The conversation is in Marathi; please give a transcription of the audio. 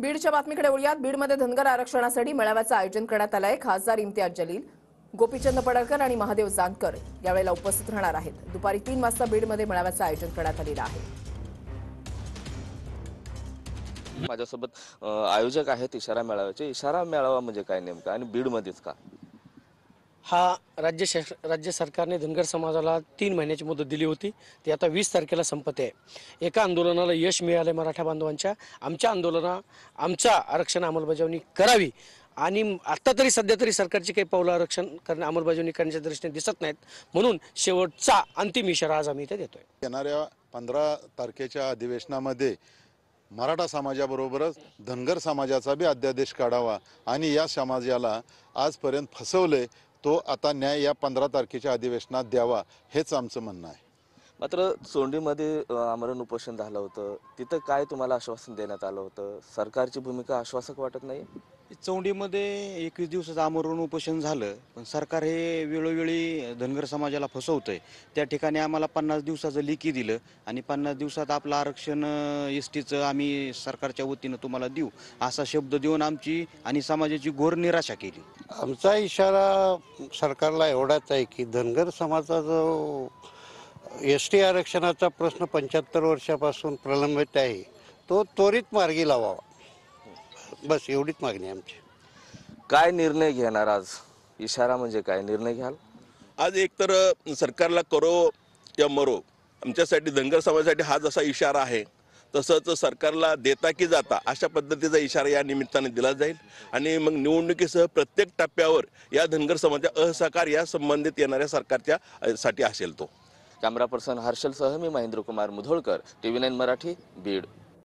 बीडच्या बातमीकडे वळूयात बीडमध्ये धनगर आरक्षणासाठी मेळाव्याचं आयोजन करण्यात आलं आहे खासदार इम्तियाज जलील गोपीचंद पडळकर आणि महादेव जानकर यावेळेला उपस्थित राहणार आहेत दुपारी तीन वाजता बीडमध्ये मेळाव्याचं आयोजन करण्यात आलेलं आहे माझ्यासोबत आयोजक आहेत इशारा मेळाव्याचे इशारा मेळावा म्हणजे काय नेमका आणि बीडमध्येच का हा राज्य राज्य सरकारने धनगर समाजाला तीन महिन्याची मुदत दिली होती ती आता वीस तारखेला संपत आहे एका आंदोलनाला यश मिळालं मराठा बांधवांच्या आमच्या आंदोलना आमचा आरक्षण अंमलबजावणी करावी आणि आत्ता तरी सध्या तरी सरकारची काही पावलं आरक्षण करणे अंमलबजावणी करण्याच्या दृष्टीने दिसत नाहीत म्हणून शेवटचा अंतिम इशारा आज आम्ही इथे देतोय येणाऱ्या पंधरा तारखेच्या अधिवेशनामध्ये मराठा समाजाबरोबरच धनगर समाजाचा बी अध्यादेश काढावा आणि या समाजाला आजपर्यंत फसवले तो आता न्याय या पंधरा तारखेच्या अधिवेशनात द्यावा हेच आमचं म्हणणं आहे मात्र चोंडीमध्ये आमरण उपोषण झालं होतं तिथं काय तुम्हाला आश्वासन देण्यात आलं होतं सरकारची भूमिका आश्वासक वाटत नाही चौंडीमध्ये एकवीस दिवसाचं आमरण उपोषण झालं पण सरकार हे वेळोवेळी धनगर समाजाला फसवतंय त्या ठिकाणी आम्हाला पन्नास दिवसाचं लिखी दिलं आणि पन्नास दिवसात आपलं आरक्षण एस टीचं आम्ही सरकारच्या वतीनं तुम्हाला देऊ असा शब्द देऊन आमची आणि समाजाची घोर निराशा केली आमचा इशारा सरकारला एवढाच आहे की धनगर समाजाचा जो एस टी आरक्षणाचा प्रश्न पंच्याहत्तर वर्षापासून प्रलंबित आहे तो त्वरित मार्गी लावावा बस एवढीच मागणी आमची काय निर्णय घेणार आज इशारा म्हणजे काय निर्णय घ्याल आज एकतर सरकारला करो किंवा मरो आमच्यासाठी धनगर समाजासाठी हा जसा इशारा आहे तसंच सरकारला देता की जाता अशा पद्धतीचा इशारा या निमित्ताने दिला जाईल आणि मग निवडणुकीसह प्रत्येक टप्प्यावर या धनगर समाजाच्या असहकार या संबंधित येणाऱ्या सरकारच्या साठी असेल तो कॅमेरा पर्सन हर्षल सह मी महेंद्र कुमार मुधोळकर टीव्ही नाईन मराठी बीड